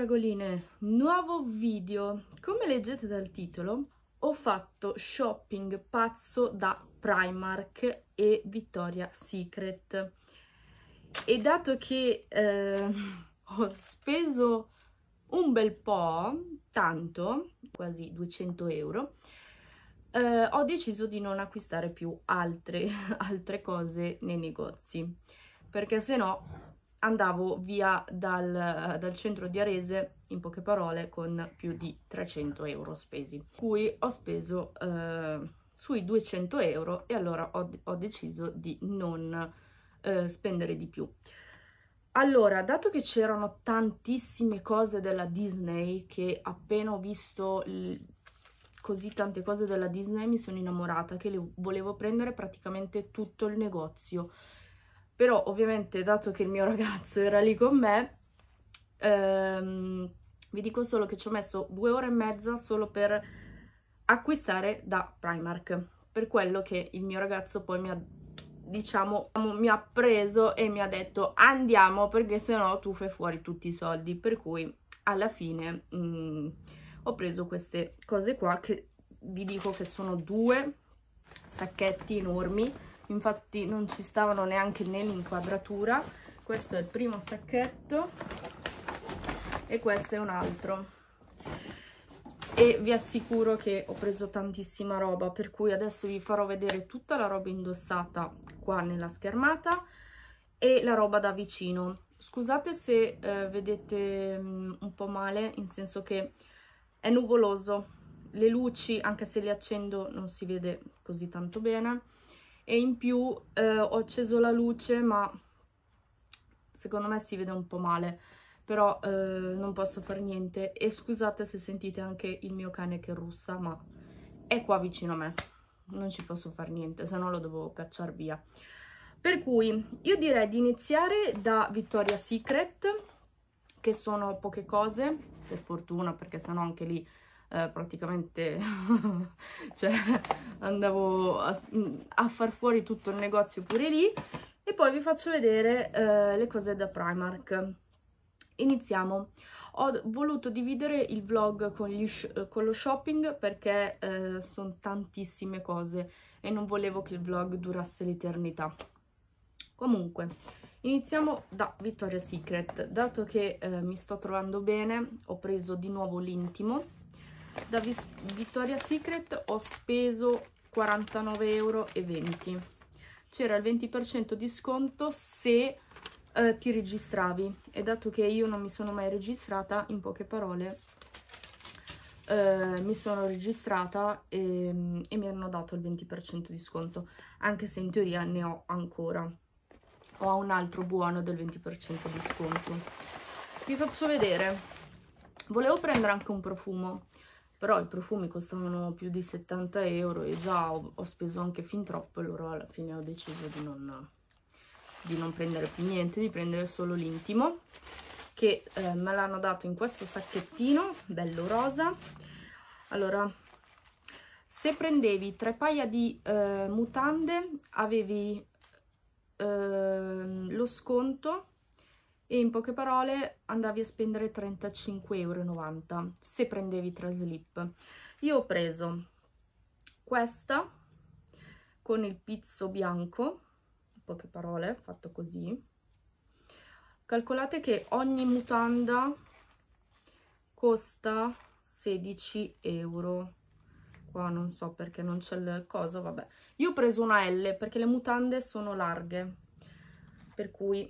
ragoline, nuovo video. Come leggete dal titolo, ho fatto shopping pazzo da Primark e Victoria Secret. E dato che eh, ho speso un bel po', tanto, quasi 200 euro, eh, ho deciso di non acquistare più altre, altre cose nei negozi, perché se no andavo via dal, dal, centro di Arese, in poche parole, con più di 300 euro spesi, cui ho speso eh, sui 200 euro e allora ho, ho deciso di non eh, spendere di più. Allora, dato che c'erano tantissime cose della Disney, che appena ho visto così tante cose della Disney mi sono innamorata, che le volevo prendere praticamente tutto il negozio, però ovviamente dato che il mio ragazzo era lì con me, ehm, vi dico solo che ci ho messo due ore e mezza solo per acquistare da Primark, per quello che il mio ragazzo poi mi ha diciamo mi ha preso e mi ha detto andiamo perché sennò tu fai fuori tutti i soldi per cui alla fine mh, mm, ho preso queste cose qua che vi dico che sono due sacchetti enormi infatti non ci stavano neanche nell'inquadratura questo è il primo sacchetto e questo è un altro e vi assicuro che ho preso tantissima roba per cui adesso vi farò vedere tutta la roba indossata qua nella schermata e la roba da vicino scusate se eh, vedete um, un po' male in senso che è nuvoloso le luci anche se le accendo non si vede così tanto bene e in più eh, ho acceso la luce ma secondo me si vede un po' male però eh, non posso fare niente e scusate se sentite anche il mio cane che russa ma è qua vicino a me non ci posso fare niente se no lo devo cacciare via per cui io direi di iniziare da Victoria Secret che sono poche cose per fortuna perché sennò anche lì eh, praticamente cioè, andavo a, mm, a, far fuori tutto il negozio pure lì e poi vi faccio vedere eh, le cose da Primark. Iniziamo. Ho voluto dividere il vlog con, sh eh, con lo shopping perché eh, sono tantissime cose e non volevo che il vlog durasse l'eternità. Comunque, Iniziamo da Victoria's Secret, dato che eh, mi sto trovando bene ho preso di nuovo l'intimo da Vittoria Secret ho speso 49,20 euro. C'era il 20% di sconto se eh, ti registravi e dato che io non mi sono mai registrata, in poche parole, eh, mi sono registrata e, e mi hanno dato il 20% di sconto, anche se in teoria ne ho ancora. Ho un altro buono del 20% di sconto. Vi faccio vedere. Volevo prendere anche un profumo, però i profumi costavano più di 70 euro e già ho, ho speso anche fin troppo e allora alla fine ho deciso di non, di non prendere più niente, di prendere solo l'intimo che eh, me l'hanno dato in questo sacchettino bello rosa allora se prendevi tre paia di eh, mutande avevi eh, lo sconto e in poche parole andavi a spendere 35,90 euro se prendevi tre slip. Io ho preso questa con il pizzo bianco, in poche parole, fatto così. Calcolate che ogni mutanda costa 16 euro qua non so perché non c'è il coso, vabbè. Io ho preso una L perché le mutande sono larghe, per cui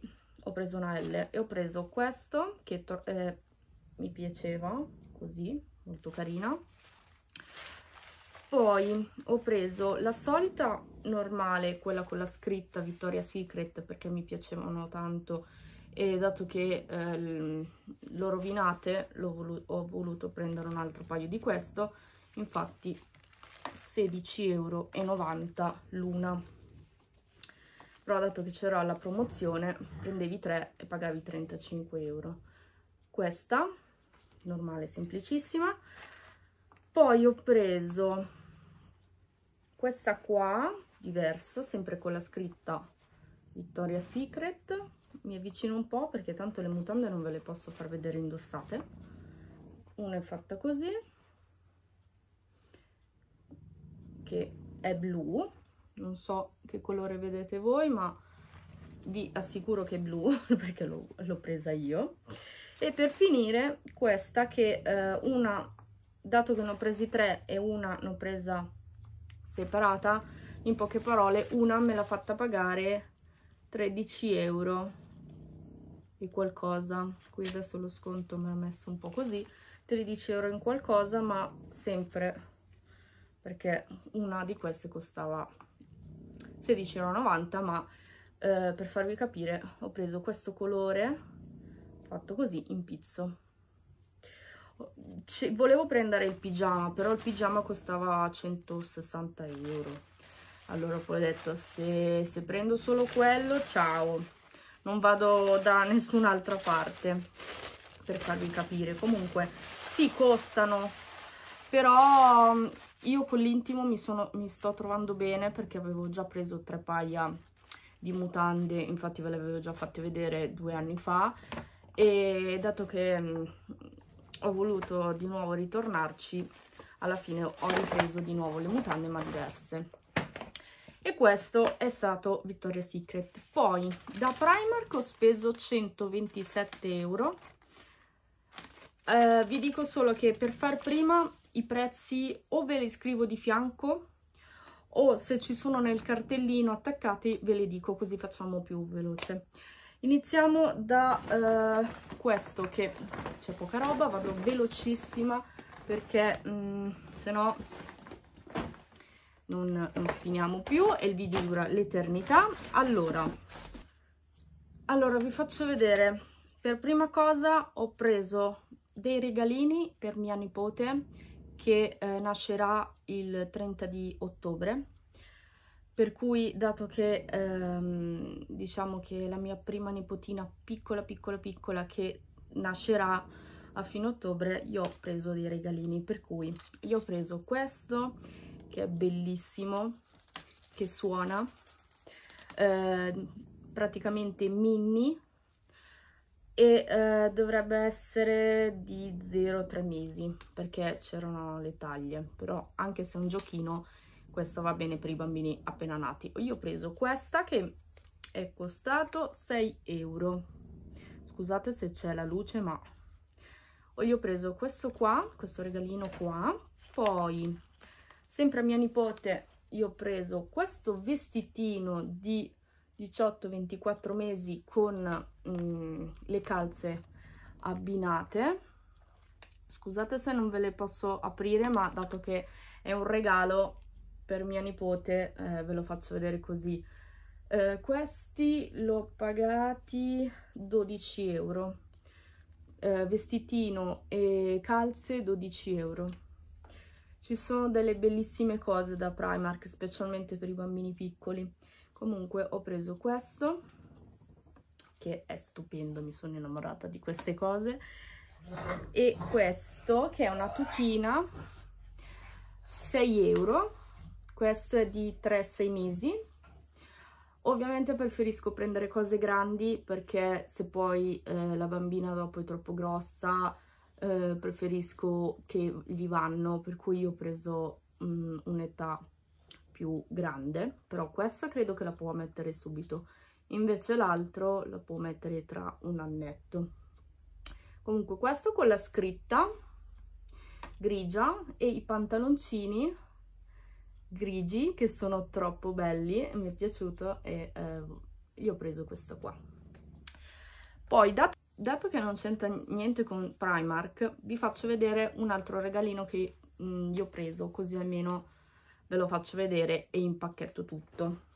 ho preso una L e ho preso questo che eh, mi piaceva così molto carina poi ho preso la solita normale quella con la scritta Victoria Secret perché mi piacevano tanto e dato che eh, l'ho rovinate l'ho volu ho voluto prendere un altro paio di questo infatti 16,90 euro l'una però dato che c'era la promozione prendevi 3 e pagavi 35 euro questa normale semplicissima poi ho preso questa qua diversa sempre con la scritta Victoria Secret mi avvicino un po' perché tanto le mutande non ve le posso far vedere indossate una è fatta così che è blu non so che colore vedete voi ma vi assicuro che è blu perché l'ho presa io e per finire questa che eh, una dato che ne ho presi tre e una ne ho presa separata in poche parole una me l'ha fatta pagare 13 euro e qualcosa qui adesso lo sconto me l'ha messo un po' così 13 euro in qualcosa ma sempre perché una di queste costava 16,90 ma eh, per farvi capire ho preso questo colore fatto così in pizzo C volevo prendere il pigiama però il pigiama costava 160 euro allora poi ho detto se, se prendo solo quello ciao non vado da nessun'altra parte per farvi capire comunque sì, costano però io con l'intimo mi, mi, sto trovando bene perché avevo già preso tre paia di mutande, infatti ve le avevo già fatte vedere due anni fa e dato che mh, mm, ho voluto di nuovo ritornarci, alla fine ho ripreso di nuovo le mutande ma diverse e questo è stato Victoria's Secret. Poi da Primark ho speso 127 euro. Eh, vi dico solo che per far prima i prezzi o ve li scrivo di fianco o se ci sono nel cartellino attaccati ve li dico così facciamo più veloce. Iniziamo da eh, questo che c'è poca roba, vado velocissima perché mh, mm, se no non, non, finiamo più e il video dura l'eternità. Allora, allora vi faccio vedere. Per prima cosa ho preso dei regalini per mia nipote che eh, nascerà il 30 di ottobre, per cui dato che ehm, diciamo che la mia prima nipotina piccola piccola piccola che nascerà a fine ottobre io ho preso dei regalini, per cui io ho preso questo che è bellissimo, che suona, eh, praticamente mini e eh, dovrebbe essere di 0-3 mesi perché c'erano le taglie però anche se è un giochino questo va bene per i bambini appena nati io ho preso questa che è costato 6 euro scusate se c'è la luce ma io ho preso questo qua questo regalino qua poi sempre a mia nipote io ho preso questo vestitino di 18-24 mesi con Mm, le calze abbinate scusate se non ve le posso aprire ma dato che è un regalo per mia nipote eh, ve lo faccio vedere così eh, questi l'ho pagati 12 euro eh, vestitino e calze 12 euro ci sono delle bellissime cose da Primark specialmente per i bambini piccoli comunque ho preso questo che è stupendo, mi sono innamorata di queste cose. E questo, che è una tutina, 6 euro, questo è di 3-6 mesi. Ovviamente preferisco prendere cose grandi perché se poi eh, la bambina dopo è troppo grossa eh, preferisco che gli vanno, per cui io ho preso mm, un'età più grande, però questa credo che la può mettere subito invece l'altro lo può mettere tra un annetto comunque questo con la scritta grigia e i pantaloncini grigi che sono troppo belli mi è piaciuto e eh, io ho preso questo qua poi dato, dato che non c'entra niente con Primark vi faccio vedere un altro regalino che mh, io ho preso così almeno ve lo faccio vedere e impacchetto tutto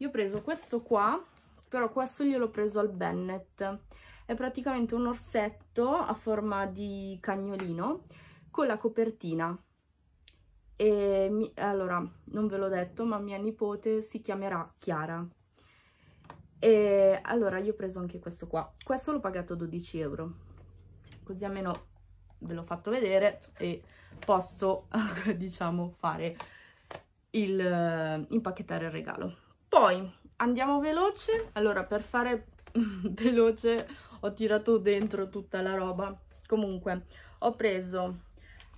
io ho preso questo qua, però questo gliel'ho preso al Bennett. È praticamente un orsetto a forma di cagnolino con la copertina. E mi, allora, non ve l'ho detto, ma mia nipote si chiamerà Chiara. E allora io ho preso anche questo qua. Questo l'ho pagato 12 euro. Così almeno ve l'ho fatto vedere e posso, diciamo, fare il eh, impacchettare il regalo. Poi andiamo veloce. Allora, per fare veloce ho tirato dentro tutta la roba. Comunque, ho preso,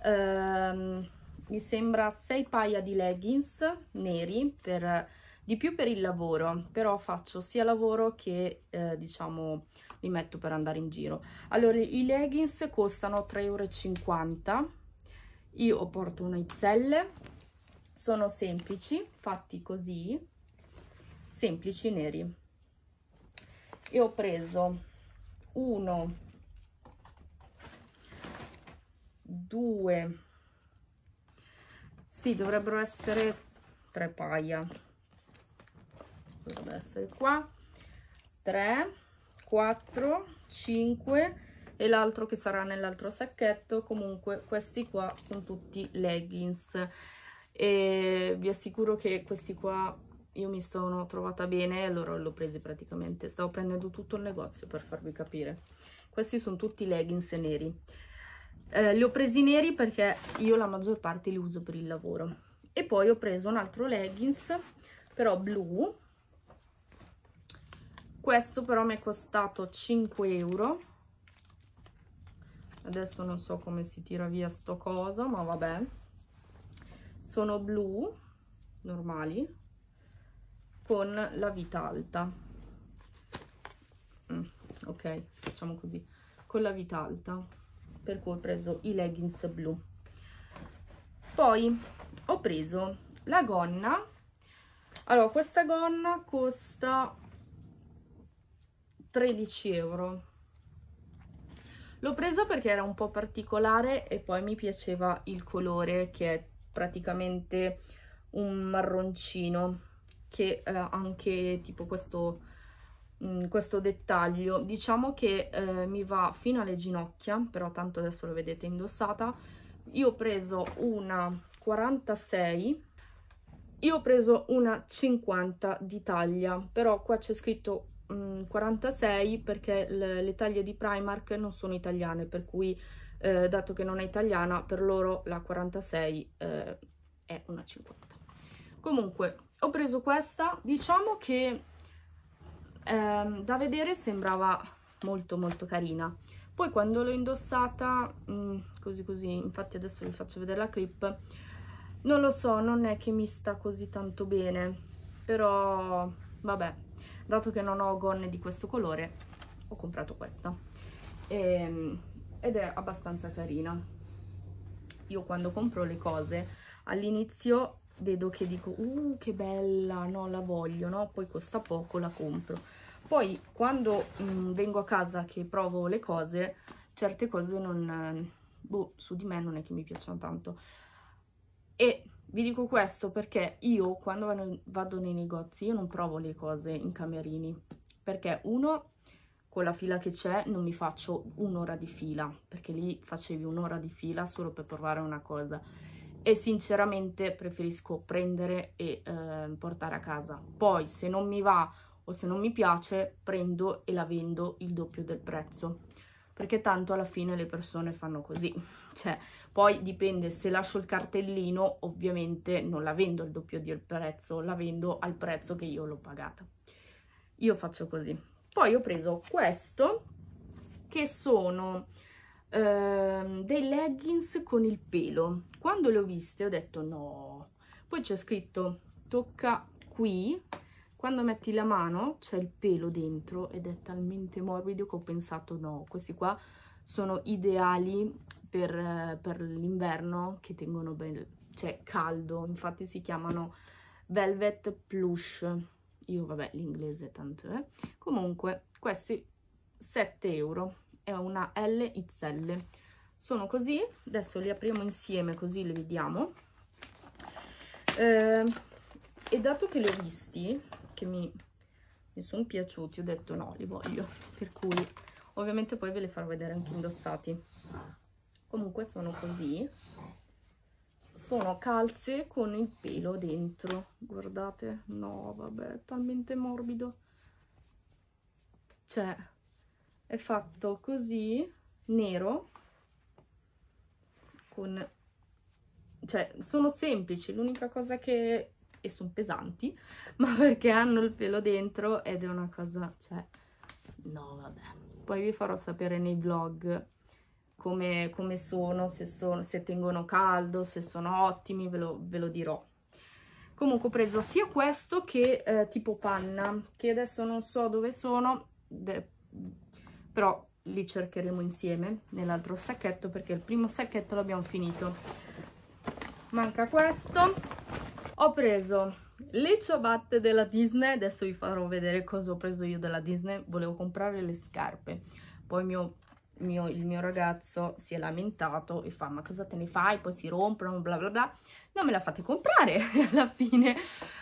ehm, mi sembra, sei paia di leggings neri, per, di più per il lavoro. Però faccio sia lavoro che, eh, diciamo, li metto per andare in giro. Allora, i leggings costano 3,50 euro. Io porto una XL, sono semplici, fatti così, semplici neri e ho preso uno due sì dovrebbero essere tre paia dovrebbe essere qua 3 4 5 e l'altro che sarà nell'altro sacchetto comunque questi qua sono tutti leggings e vi assicuro che questi qua io mi sono trovata bene e allora l'ho presi praticamente. Stavo prendendo tutto il negozio per farvi capire. Questi sono tutti leggings neri. Eh, li ho presi neri perché io la maggior parte li uso per il lavoro. E poi ho preso un altro leggings, però blu. Questo però mi è costato 5 euro. Adesso non so come si tira via sto coso, ma vabbè. Sono blu, normali, con la vita alta mm, ok facciamo così con la vita alta per cui ho preso i leggings blu poi ho preso la gonna allora questa gonna costa 13 euro l'ho presa perché era un po' particolare e poi mi piaceva il colore che è praticamente un marroncino che eh, anche tipo questo, mh, mm, questo, dettaglio. Diciamo che eh, mi va fino alle ginocchia, però tanto adesso lo vedete indossata. Io ho preso una 46, io ho preso una 50 di taglia, però qua c'è scritto 46 mm, perché le, le taglie di Primark non sono italiane, per cui... Eh, dato che non è italiana, per loro la 46 eh, è una 50. Comunque, ho preso questa, diciamo che ehm, da vedere sembrava molto molto carina. Poi quando l'ho indossata, mh, mm, così così, infatti adesso vi faccio vedere la clip, non lo so, non è che mi sta così tanto bene, però vabbè, dato che non ho gonne di questo colore, ho comprato questa. E, ehm, ed è abbastanza carina. Io quando compro le cose all'inizio vedo che dico uh che bella, no la voglio, no? Poi costa poco, la compro. Poi quando mh, mm, vengo a casa che provo le cose, certe cose non, boh, su di me non è che mi piacciono tanto. E vi dico questo perché io quando vado nei negozi io non provo le cose in camerini, perché uno con la fila che c'è non mi faccio un'ora di fila, perché lì facevi un'ora di fila solo per provare una cosa e sinceramente preferisco prendere e eh, portare a casa. Poi se non mi va o se non mi piace prendo e la vendo il doppio del prezzo perché tanto alla fine le persone fanno così, cioè poi dipende se lascio il cartellino ovviamente non la vendo il doppio del prezzo, la vendo al prezzo che io l'ho pagata. Io faccio così. Poi ho preso questo che sono Ehm, dei leggings con il pelo. Quando le ho viste ho detto no. Poi c'è scritto tocca qui, quando metti la mano c'è il pelo dentro ed è talmente morbido che ho pensato no, questi qua sono ideali per, per l'inverno che tengono ben cioè caldo, infatti si chiamano velvet plush, io vabbè l'inglese tanto eh, comunque questi 7 euro è una LXL. Sono così, adesso li apriamo insieme così li vediamo. Eh, e dato che li ho visti, che mi, mi sono piaciuti, ho detto no, li voglio. Per cui ovviamente poi ve li farò vedere anche indossati. Comunque sono così. Sono calze con il pelo dentro. Guardate, no vabbè, è talmente morbido. Cioè, è fatto così nero con cioè sono semplici l'unica cosa che e sono pesanti ma perché hanno il pelo dentro ed è una cosa cioè no vabbè poi vi farò sapere nei vlog come, come sono, se sono, se tengono caldo, se sono ottimi, ve lo, ve lo dirò. Comunque ho preso sia questo che eh, tipo panna, che adesso non so dove sono, però li cercheremo insieme nell'altro sacchetto perché il primo sacchetto l'abbiamo finito manca questo ho preso le ciabatte della Disney adesso vi farò vedere cosa ho preso io della Disney volevo comprare le scarpe poi mio, mio, il mio ragazzo si è lamentato e fa ma cosa te ne fai poi si rompono bla bla bla non me la fate comprare alla fine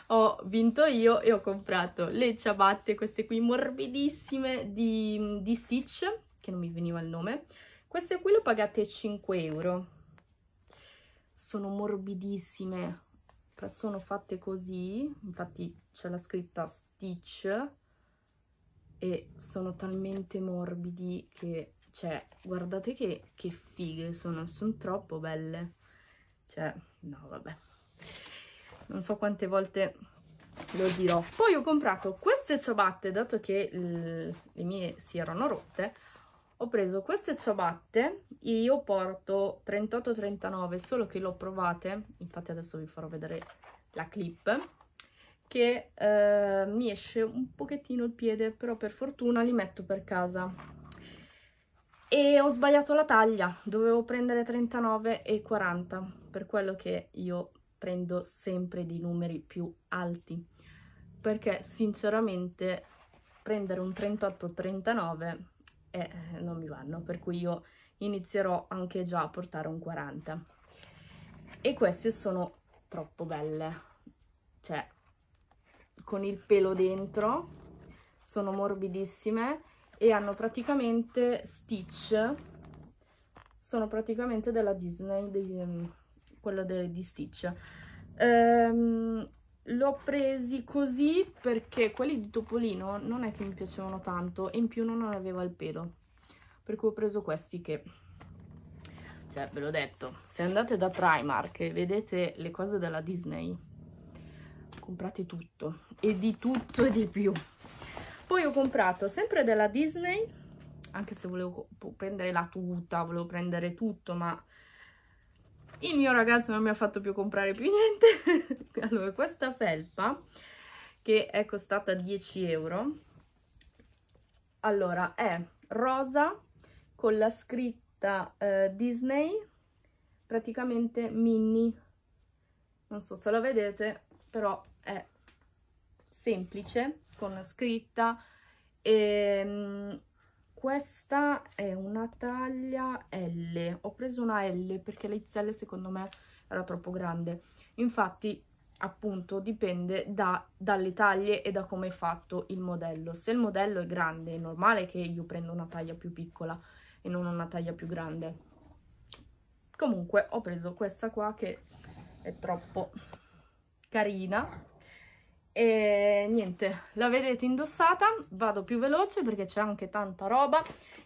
ho vinto io e ho comprato le ciabatte, queste qui morbidissime di, di Stitch, che non mi veniva il nome. Queste qui le ho pagate 5 euro. Sono morbidissime, sono fatte così, infatti c'è la scritta Stitch e sono talmente morbidi che, cioè, guardate che, che fighe sono, sono troppo belle. Cioè, no vabbè non so quante volte lo dirò. Poi ho comprato queste ciabatte, dato che le mie si erano rotte, ho preso queste ciabatte, io porto 38-39, solo che l'ho provate, infatti adesso vi farò vedere la clip, che eh, mi esce un pochettino il piede, però per fortuna li metto per casa. E ho sbagliato la taglia, dovevo prendere 39 e 40, per quello che io prendo sempre dei numeri più alti perché sinceramente prendere un 38-39 eh, eh, non mi vanno per cui io inizierò anche già a portare un 40 e queste sono troppo belle cioè con il pelo dentro sono morbidissime e hanno praticamente Stitch sono praticamente della Disney dei, mm, quello de, di Stitch. Ehm, L'ho presi così perché quelli di Topolino non è che mi piacevano tanto e in più non aveva il pelo. Per cui ho preso questi che... Cioè, ve l'ho detto, se andate da Primark e vedete le cose della Disney, comprate tutto. E di tutto e di più. Poi ho comprato sempre della Disney, anche se volevo prendere la tuta, volevo prendere tutto, ma il mio ragazzo non mi ha fatto più comprare più niente allora questa felpa che è costata 10 euro allora è rosa con la scritta eh, Disney praticamente mini non so se la vedete però è semplice con la scritta e, ehm, questa è una taglia L ho preso una L perché la l'XL secondo me era troppo grande infatti appunto dipende da, dalle taglie e da come è fatto il modello se il modello è grande è normale che io prenda una taglia più piccola e non una taglia più grande comunque ho preso questa qua che è troppo carina e niente, la vedete indossata, vado più veloce perché c'è anche tanta roba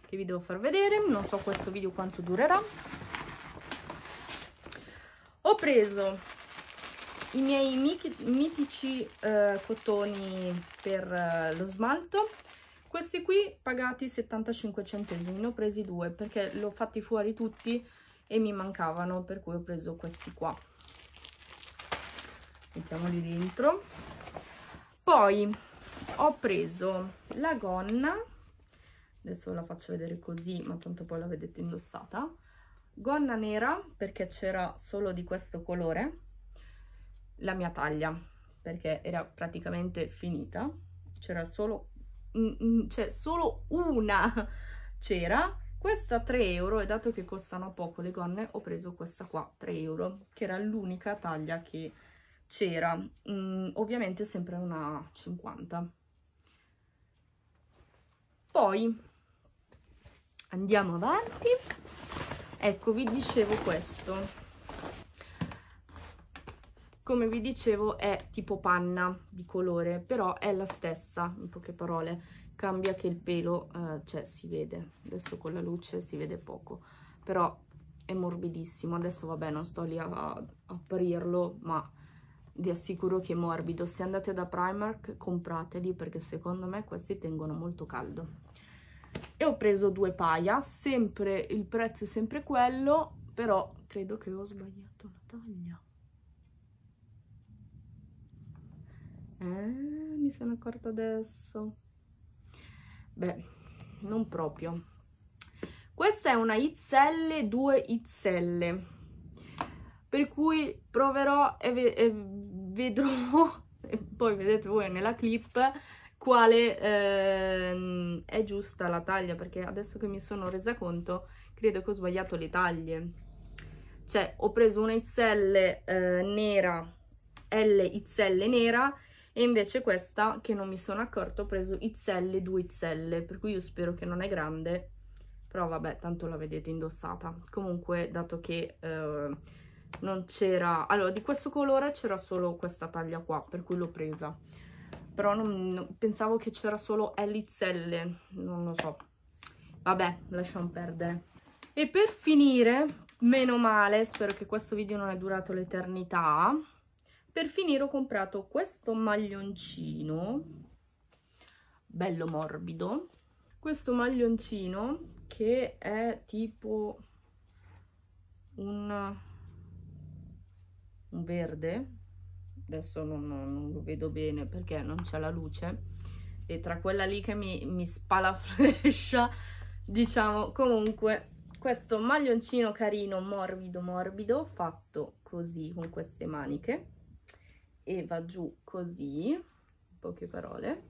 che vi devo far vedere, non so questo video quanto durerà. Ho preso i miei mitici eh, cotoni per eh, lo smalto, questi qui pagati 75 centesimi, ne ho presi due perché li ho fatti fuori tutti e mi mancavano, per cui ho preso questi qua. Mettiamoli dentro poi ho preso la gonna adesso la faccio vedere così ma tanto poi la vedete indossata gonna nera perché c'era solo di questo colore la mia taglia perché era praticamente finita c'era solo cioè solo una c'era questa 3 euro e dato che costano poco le gonne ho preso questa qua 3 euro che era l'unica taglia che c'era, mm, ovviamente sempre una 50. Poi andiamo avanti, ecco vi dicevo questo, come vi dicevo è tipo panna di colore, però è la stessa, in poche parole, cambia che il pelo, eh, cioè si vede, adesso con la luce si vede poco, però è morbidissimo, adesso vabbè non sto lì a, a aprirlo, ma vi assicuro che è morbido. Se andate da Primark comprateli perché secondo me questi tengono molto caldo. E ho preso due paia, sempre, il prezzo è sempre quello, però credo che ho sbagliato la taglia. Eh, mi sono accorta adesso. Beh, non proprio. Questa è una XL, 2 XL per cui proverò e, ve e vedrò, e poi vedete voi nella clip, quale eh, è giusta la taglia, perché adesso che mi sono resa conto, credo che ho sbagliato le taglie. Cioè, ho preso una XL eh, nera, L XL nera, e invece questa, che non mi sono accorto, ho preso XL 2 XL, per cui io spero che non è grande, però vabbè, tanto la vedete indossata. Comunque, dato che... Eh, non c'era allora di questo colore c'era solo questa taglia qua per cui l'ho presa però non, non, pensavo che c'era solo elizelle non lo so vabbè lasciamo perdere e per finire meno male spero che questo video non è durato l'eternità per finire ho comprato questo maglioncino bello morbido questo maglioncino che è tipo un un verde adesso non, non, lo vedo bene perché non c'è la luce e tra quella lì che mi, mi spalaflescia diciamo comunque questo maglioncino carino morbido morbido fatto così con queste maniche e va giù così in poche parole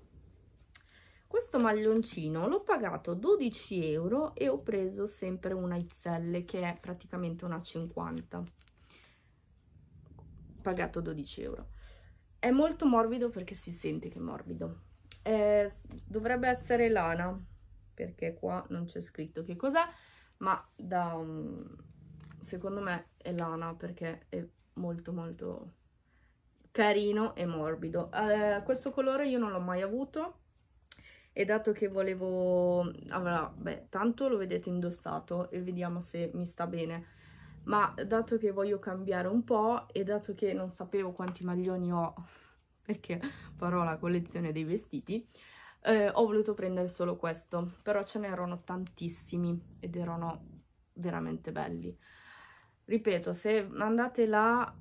questo maglioncino l'ho pagato 12 euro e ho preso sempre una XL che è praticamente una 50 pagato 12 euro. È molto morbido perché si sente che è morbido. Eh, dovrebbe essere lana, perché qua non c'è scritto che cos'è, ma da, mm, secondo me è lana perché è molto molto carino e morbido. Eh, questo colore io non l'ho mai avuto e dato che volevo... Allora, beh, tanto lo vedete indossato e vediamo se mi sta bene ma dato che voglio cambiare un po' e dato che non sapevo quanti maglioni ho, perché farò la collezione dei vestiti, eh, ho voluto prendere solo questo, però ce n'erano tantissimi ed erano veramente belli. Ripeto, se andate là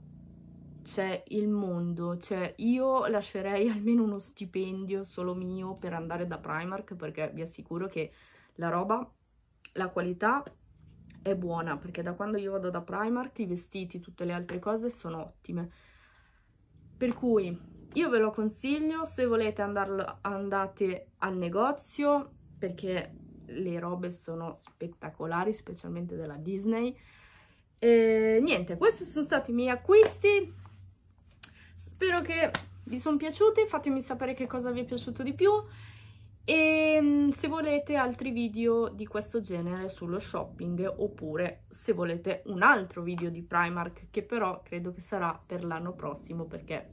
c'è il mondo, cioè io lascerei almeno uno stipendio solo mio per andare da Primark perché vi assicuro che la roba, la qualità è buona perché da quando io vado da Primark i vestiti, tutte le altre cose sono ottime. Per cui io ve lo consiglio, se volete andarlo, andate al negozio perché le robe sono spettacolari, specialmente della Disney. E niente, questi sono stati i miei acquisti. Spero che vi sono piaciuti, fatemi sapere che cosa vi è piaciuto di più e ehm, se volete altri video di questo genere sullo shopping oppure se volete un altro video di Primark che però credo che sarà per l'anno prossimo perché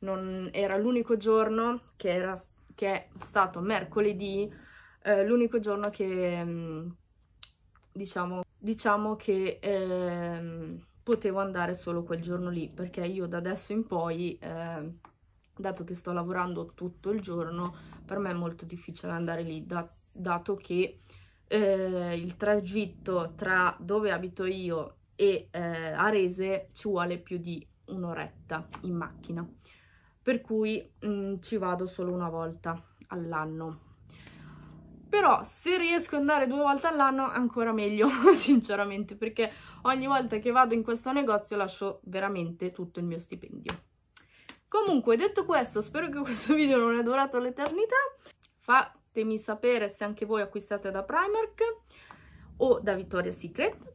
non era l'unico giorno che, era, che è stato mercoledì, eh, l'unico giorno che mm, diciamo, diciamo che eh, potevo andare solo quel giorno lì perché io da adesso in poi... Eh, dato che sto lavorando tutto il giorno, per me è molto difficile andare lì, da, dato che eh, il tragitto tra dove abito io e eh, Arese ci vuole più di un'oretta in macchina, per cui mh, mm, ci vado solo una volta all'anno. Però se riesco ad andare due volte all'anno ancora meglio, sinceramente, perché ogni volta che vado in questo negozio lascio veramente tutto il mio stipendio. Comunque, detto questo, spero che questo video non è durato l'eternità. Fatemi sapere se anche voi acquistate da Primark o da Vittoria Secret.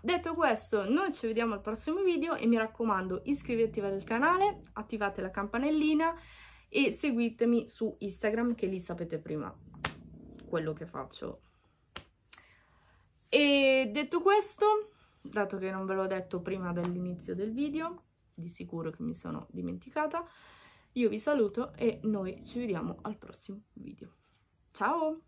Detto questo, noi ci vediamo al prossimo video e mi raccomando iscrivetevi al canale, attivate la campanellina e seguitemi su Instagram che lì sapete prima quello che faccio. E detto questo, dato che non ve l'ho detto prima dall'inizio del video, di sicuro che mi sono dimenticata. Io vi saluto e noi ci vediamo al prossimo video. Ciao!